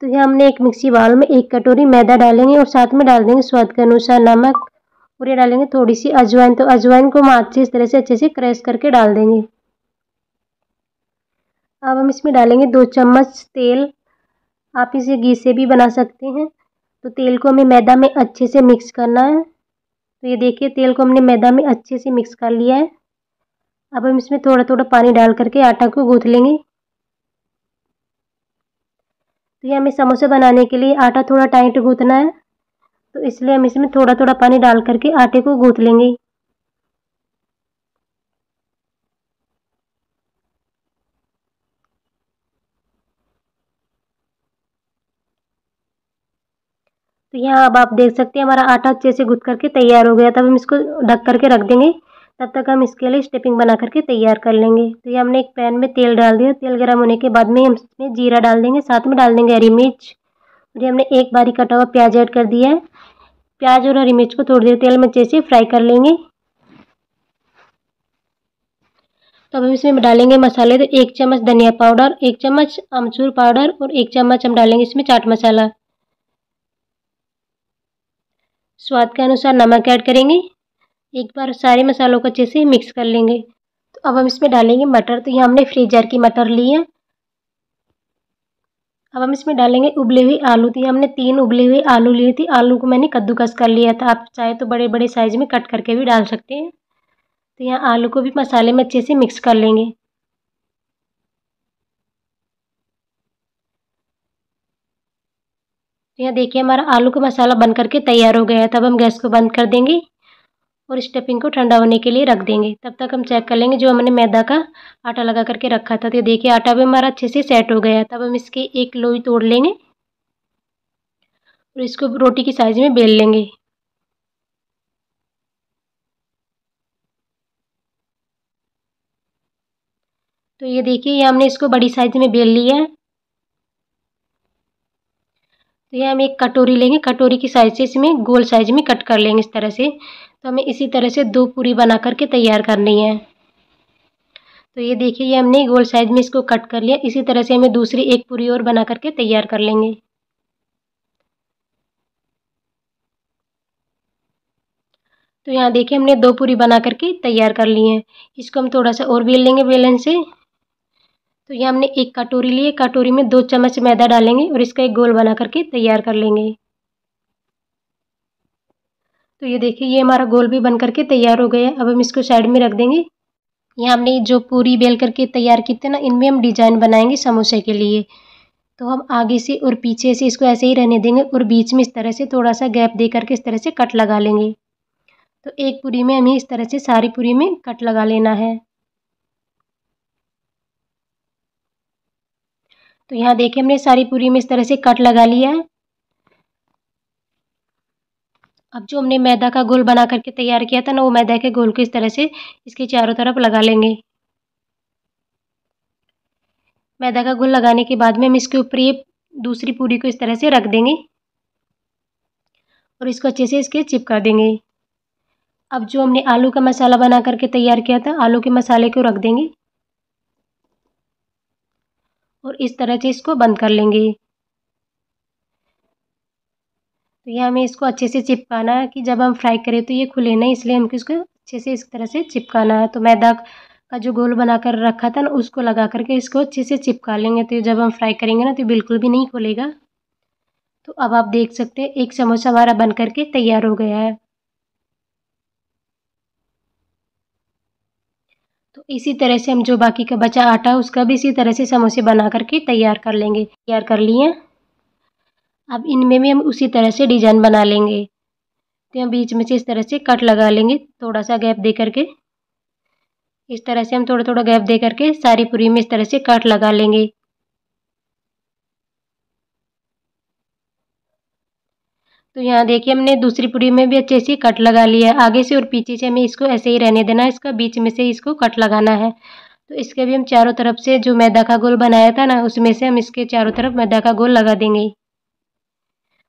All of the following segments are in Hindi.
तो यह हमने एक मिक्सी बाउल में एक कटोरी मैदा डालेंगे और साथ में डाल देंगे स्वाद के अनुसार नमक और ये डालेंगे थोड़ी सी अजवाइन तो अजवाइन को हम अच्छे इस तरह से अच्छे से क्रश करके डाल देंगे अब हम इसमें डालेंगे दो चम्मच तेल आप इसे घी से भी बना सकते हैं तो तेल को हमें मैदा में अच्छे से मिक्स करना है तो ये देखिए तेल को हमने मैदा में अच्छे से मिक्स कर लिया है अब हम इसमें थोड़ा थोड़ा पानी डाल करके आटा को गूँथ लेंगे तो ये हमें समोसे बनाने के लिए आटा थोड़ा टाइट गूँथना है तो इसलिए हम इसमें थोड़ा थोड़ा पानी डाल करके आटे को गूँथ लेंगे तो यहाँ अब आप देख सकते हैं हमारा आटा अच्छे से गूँथ करके तैयार हो गया तब हम इसको ढक करके रख देंगे तब तक हम इसके लिए स्टेपिंग बना करके तैयार कर लेंगे तो ये हमने एक पैन में तेल डाल दिया तेल गर्म होने के बाद में हम इसमें जीरा डाल देंगे साथ में डाल देंगे हरी मिर्च और ये हमने एक बारी कटा हुआ प्याज ऐड कर दिया है प्याज और हरी मिर्च को थोड़ी देर तेल में अच्छे से फ्राई कर लेंगे तो हम इसमें डालेंगे मसाले तो एक चम्मच धनिया पाउडर एक चम्मच अमचूर पाउडर और एक चम्मच हम डालेंगे इसमें चाट मसाला स्वाद के अनुसार नमक ऐड करेंगे एक बार सारे मसालों को अच्छे से मिक्स कर लेंगे तो अब हम इसमें डालेंगे मटर तो ये हमने फ्रीजर की मटर ली है अब हम इसमें डालेंगे उबले हुए आलू तो ये हमने तीन उबले हुए आलू लिए थे आलू को मैंने कद्दूकस कर लिया था आप चाहे तो बड़े बड़े साइज में कट करके भी डाल सकते हैं तो यहाँ आलू को भी मसाले में अच्छे से मिक्स कर लेंगे तो यहाँ देखिए हमारा आलू का मसाला बन करके तैयार हो गया है तब हम गैस को बंद कर देंगे और स्टफिंग को ठंडा होने के लिए रख देंगे तब तक हम चेक कर लेंगे जो हमने मैदा का आटा लगा करके रखा था तो देखिए आटा भी हमारा अच्छे से सेट हो गया तब हम इसके एक लोई तोड़ लेंगे और इसको रोटी की साइज़ में बेल लेंगे तो ये देखिए ये हमने इसको बड़ी साइज में बेल लिया है तो ये हम एक कटोरी लेंगे कटोरी की साइज से इसमें गोल साइज में कट कर लेंगे इस तरह से तो हमें इसी तरह से दो पूरी बना करके तैयार करनी है तो ये देखिए ये हमने गोल साइज में इसको कट कर लिया इसी तरह से हमें दूसरी एक पूरी और बना करके तैयार कर लेंगे तो यहाँ देखिए हमने दो पूरी बना करके तैयार कर ली है इसको हम थोड़ा सा और बेल लेंगे बेलन से तो यहाँ हमने एक कटोरी ली है कटोरी में दो चम्मच मैदा डालेंगे और इसका एक गोल बना करके तैयार कर लेंगे तो ये देखिए ये हमारा गोल भी बन करके तैयार हो गया अब हम इसको साइड में रख देंगे यहाँ हमने जो पूरी बेल करके तैयार की थी ना इनमें हम डिजाइन बनाएंगे समोसे के लिए तो हम आगे से और पीछे से इसको ऐसे ही रहने देंगे और बीच में इस तरह से थोड़ा सा गैप दे करके इस तरह से कट लगा लेंगे तो एक पूरी में हमें इस तरह से सारी पूरी में कट लगा लेना है तो यहाँ देखिए हमने सारी पूरी में इस तरह से कट लगा लिया है अब जो हमने मैदा का घोल बना करके तैयार किया था ना वो मैदा के घोल को इस तरह से इसके चारों तरफ लगा लेंगे मैदा का घोल लगाने के बाद में हम इसके ऊपर ये दूसरी पूरी को इस तरह से रख देंगे और इसको अच्छे से इसके चिपका देंगे अब जो हमने आलू का मसाला बना करके तैयार किया था आलू के मसाले को रख देंगे और इस तरह से इसको बंद कर लेंगे तो ये हमें इसको अच्छे से चिपकाना है कि जब हम फ्राई करें तो ये खुले ना इसलिए हमको इसको अच्छे से इस तरह से चिपकाना है तो मैदा का जो गोल बना कर रखा था ना उसको लगा करके इसको अच्छे से चिपका लेंगे तो जब हम फ्राई करेंगे ना तो बिल्कुल भी नहीं खुलेगा तो अब आप देख सकते हैं एक समोसा हमारा बन करके तैयार हो गया है तो इसी तरह से हम जो बाकी का बचा आटा है उसका भी इसी तरह से समोसे बना करके तैयार कर लेंगे तैयार कर लिए अब इनमें भी हम उसी तरह से डिजाइन बना लेंगे तो हम बीच में से इस तरह से कट लगा लेंगे थोड़ा सा गैप दे करके इस तरह से हम थोड़ा थोड़ा गैप दे करके सारी पूरी में इस तरह से कट लगा लेंगे तो यहाँ देखिए हमने दूसरी पूरी में भी अच्छे से कट लगा लिया है आगे से और पीछे से हमें इसको ऐसे ही रहने देना है इसका बीच में से इसको कट लगाना है तो इसके भी हम चारों तरफ से जो मैदा का गोल बनाया था ना उसमें से हम इसके चारों तरफ मैदा का गोल लगा देंगे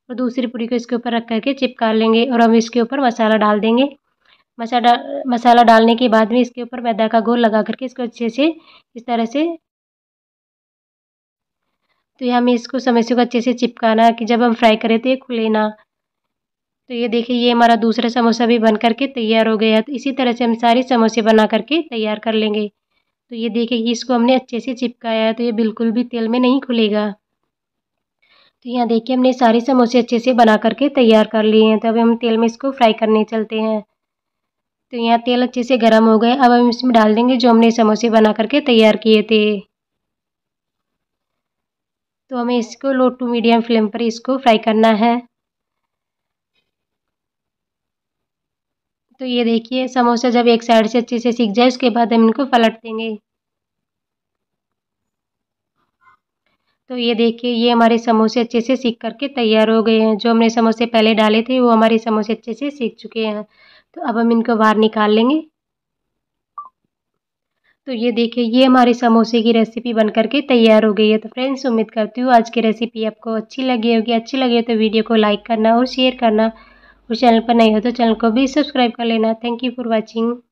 और दूसरी पूरी को इसके ऊपर रख करके चिपका लेंगे और हम इसके ऊपर मसाला डाल देंगे मसाला मसाला डालने के बाद में इसके ऊपर मैदा का घोल लगा करके इसको अच्छे से इस तरह से तो ये हमें इसको समोसे को अच्छे से चिपकाना कि जब हम फ्राई करें तो ये खुले ना तो ये देखिए ये हमारा दूसरा समोसा भी बन करके तैयार हो गया तो इसी तरह से हम सारे समोसे बना करके तैयार कर लेंगे तो ये देखिए इसको हमने अच्छे से चिपकाया है तो ये बिल्कुल भी तेल में नहीं खुलेगा तो यहाँ देखिए हमने सारे समोसे अच्छे से बना करके तैयार कर लिए हैं तो अब हम तेल में इसको फ्राई करने चलते हैं तो यहाँ तेल अच्छे से गर्म हो गए अब हम इसमें डाल देंगे जो हमने समोसे बना करके तैयार किए थे तो हमें इसको लो टू मीडियम फ्लेम पर इसको फ्राई करना है तो ये देखिए समोसा जब एक साइड से अच्छे से सीख जाए उसके बाद हम इनको पलट देंगे तो ये देखिए ये हमारे समोसे अच्छे से सीख करके तैयार हो गए हैं जो हमने समोसे पहले डाले थे वो हमारे समोसे अच्छे से सीख चुके हैं तो अब हम इनको बाहर निकाल लेंगे तो ये देखिए ये हमारे समोसे की रेसिपी बन करके तैयार हो गई है तो फ्रेंड्स उम्मीद करती हूँ आज की रेसिपी आपको अच्छी लगी होगी अच्छी लगी हो तो वीडियो को लाइक करना और शेयर करना और चैनल पर नहीं हो तो चैनल को भी सब्सक्राइब कर लेना थैंक यू फॉर वॉचिंग